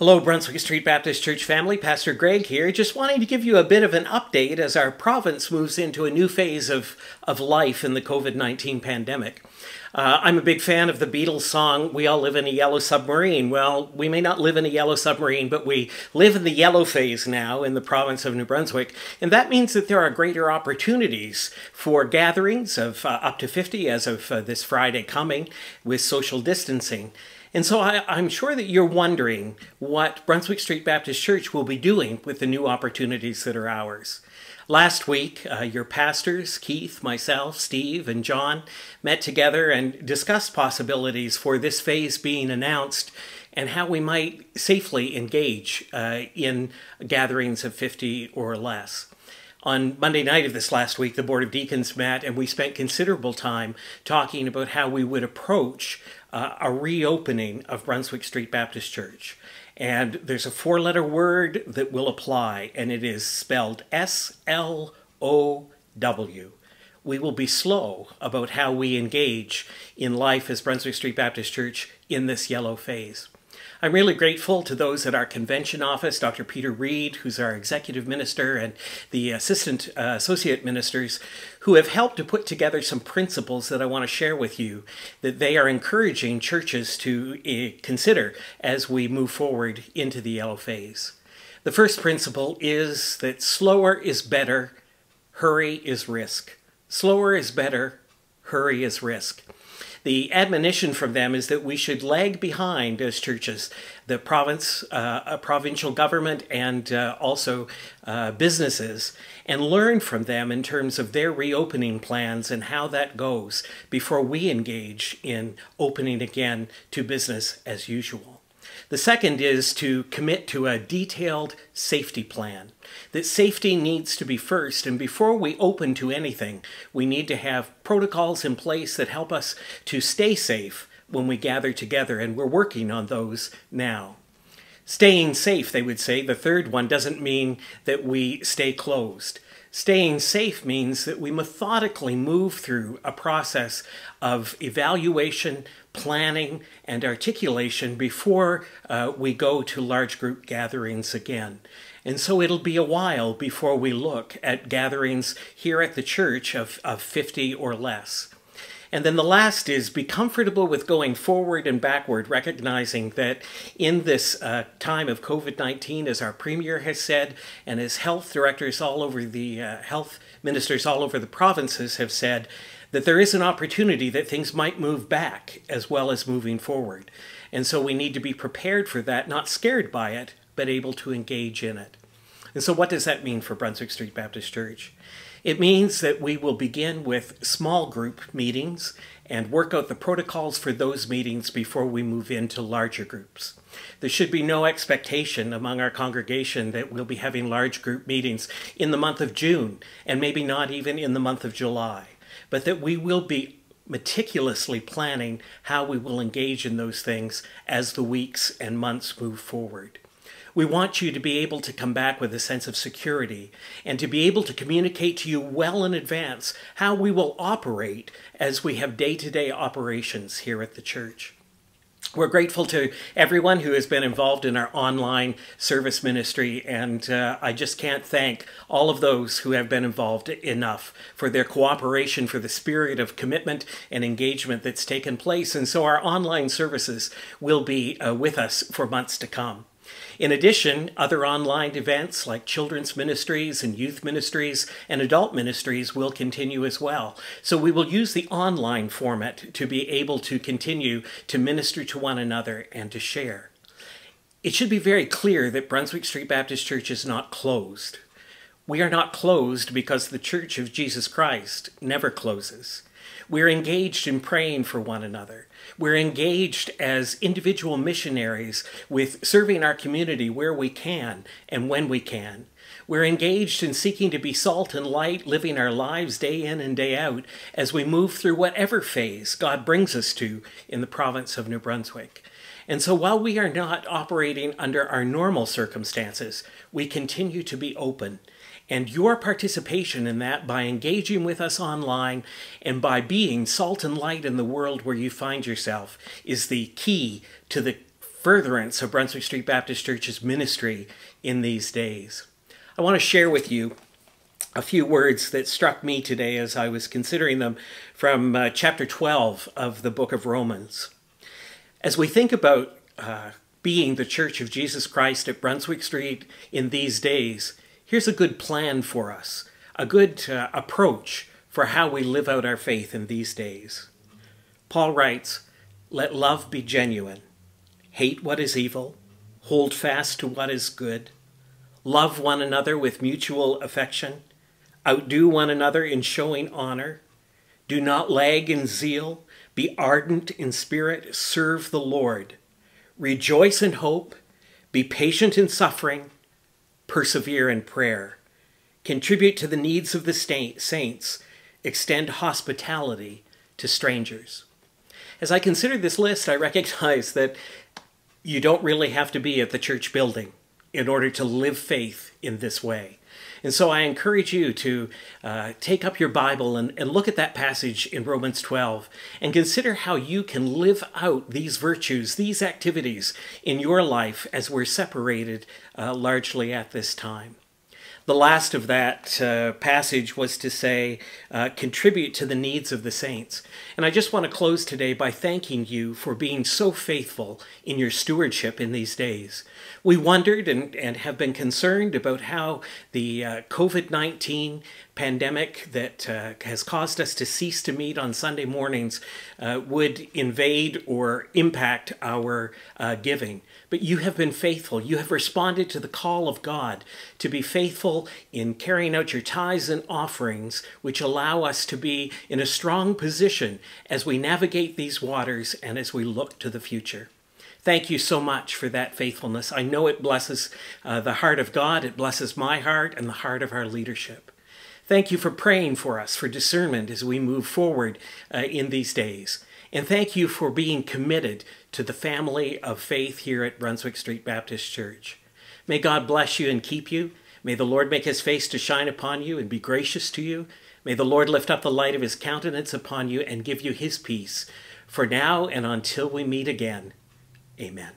Hello, Brunswick Street Baptist Church family. Pastor Greg here, just wanting to give you a bit of an update as our province moves into a new phase of, of life in the COVID 19 pandemic. Uh, I'm a big fan of the Beatles song, We All Live in a Yellow Submarine. Well, we may not live in a yellow submarine, but we live in the yellow phase now in the province of New Brunswick. And that means that there are greater opportunities for gatherings of uh, up to 50 as of uh, this Friday coming with social distancing. And so I, am sure that you're wondering what Brunswick Street Baptist Church will be doing with the new opportunities that are ours. Last week, uh, your pastors, Keith, myself, Steve, and John, met together and discussed possibilities for this phase being announced and how we might safely engage uh, in gatherings of 50 or less. On Monday night of this last week, the Board of Deacons met and we spent considerable time talking about how we would approach uh, a reopening of Brunswick Street Baptist Church. And there's a four letter word that will apply, and it is spelled S L O W. We will be slow about how we engage in life as Brunswick Street Baptist Church in this yellow phase. I'm really grateful to those at our convention office, Dr. Peter Reed, who's our executive minister, and the assistant uh, associate ministers, who have helped to put together some principles that I want to share with you that they are encouraging churches to uh, consider as we move forward into the yellow phase. The first principle is that slower is better, hurry is risk. Slower is better, hurry is risk the admonition from them is that we should lag behind as churches, the province, uh, provincial government, and uh, also uh, businesses, and learn from them in terms of their reopening plans and how that goes before we engage in opening again to business as usual. The second is to commit to a detailed safety plan. That safety needs to be first, and before we open to anything, we need to have protocols in place that help us to stay safe when we gather together, and we're working on those now. Staying safe, they would say, the third one doesn't mean that we stay closed. Staying safe means that we methodically move through a process of evaluation, planning, and articulation before uh, we go to large group gatherings again. And so it'll be a while before we look at gatherings here at the church of, of 50 or less. And then the last is be comfortable with going forward and backward, recognizing that in this uh, time of COVID 19, as our premier has said, and as health directors all over the uh, health ministers all over the provinces have said, that there is an opportunity that things might move back as well as moving forward. And so we need to be prepared for that, not scared by it, but able to engage in it. And so, what does that mean for Brunswick Street Baptist Church? It means that we will begin with small group meetings and work out the protocols for those meetings before we move into larger groups. There should be no expectation among our congregation that we'll be having large group meetings in the month of June and maybe not even in the month of July, but that we will be meticulously planning how we will engage in those things as the weeks and months move forward. We want you to be able to come back with a sense of security and to be able to communicate to you well in advance how we will operate as we have day to day operations here at the church. We're grateful to everyone who has been involved in our online service ministry, and uh, I just can't thank all of those who have been involved enough for their cooperation, for the spirit of commitment and engagement that's taken place. And so our online services will be uh, with us for months to come. In addition, other online events like children's ministries and youth ministries and adult ministries will continue as well. So we will use the online format to be able to continue to minister to one another and to share. It should be very clear that Brunswick Street Baptist Church is not closed. We are not closed because the Church of Jesus Christ never closes. We're engaged in praying for one another. We're engaged as individual missionaries with serving our community where we can and when we can. We're engaged in seeking to be salt and light, living our lives day in and day out as we move through whatever phase God brings us to in the province of New Brunswick. And so while we are not operating under our normal circumstances, we continue to be open and your participation in that by engaging with us online and by being salt and light in the world where you find yourself is the key to the furtherance of Brunswick Street Baptist Church's ministry in these days. I want to share with you a few words that struck me today as I was considering them from uh, chapter 12 of the book of Romans. As we think about uh, being the Church of Jesus Christ at Brunswick Street in these days, here's a good plan for us, a good uh, approach for how we live out our faith in these days. Paul writes, Let love be genuine. Hate what is evil. Hold fast to what is good. Love one another with mutual affection. Outdo one another in showing honor. Do not lag in zeal. Be ardent in spirit. Serve the Lord. Rejoice in hope. Be patient in suffering persevere in prayer, contribute to the needs of the saints, extend hospitality to strangers. As I consider this list, I recognize that you don't really have to be at the church building in order to live faith in this way. And so I encourage you to uh, take up your Bible and, and look at that passage in Romans 12 and consider how you can live out these virtues, these activities in your life as we're separated uh, largely at this time the last of that uh, passage was to say, uh, contribute to the needs of the saints. And I just want to close today by thanking you for being so faithful in your stewardship in these days. We wondered and, and have been concerned about how the uh, COVID 19 pandemic that uh, has caused us to cease to meet on Sunday mornings uh, would invade or impact our uh, giving. But you have been faithful. You have responded to the call of God to be faithful in carrying out your tithes and offerings, which allow us to be in a strong position as we navigate these waters and as we look to the future. Thank you so much for that faithfulness. I know it blesses uh, the heart of God, it blesses my heart and the heart of our leadership. Thank you for praying for us for discernment as we move forward uh, in these days. And thank you for being committed to the family of faith here at Brunswick Street Baptist Church. May God bless you and keep you. May the Lord make his face to shine upon you and be gracious to you. May the Lord lift up the light of his countenance upon you and give you his peace. For now and until we meet again, amen.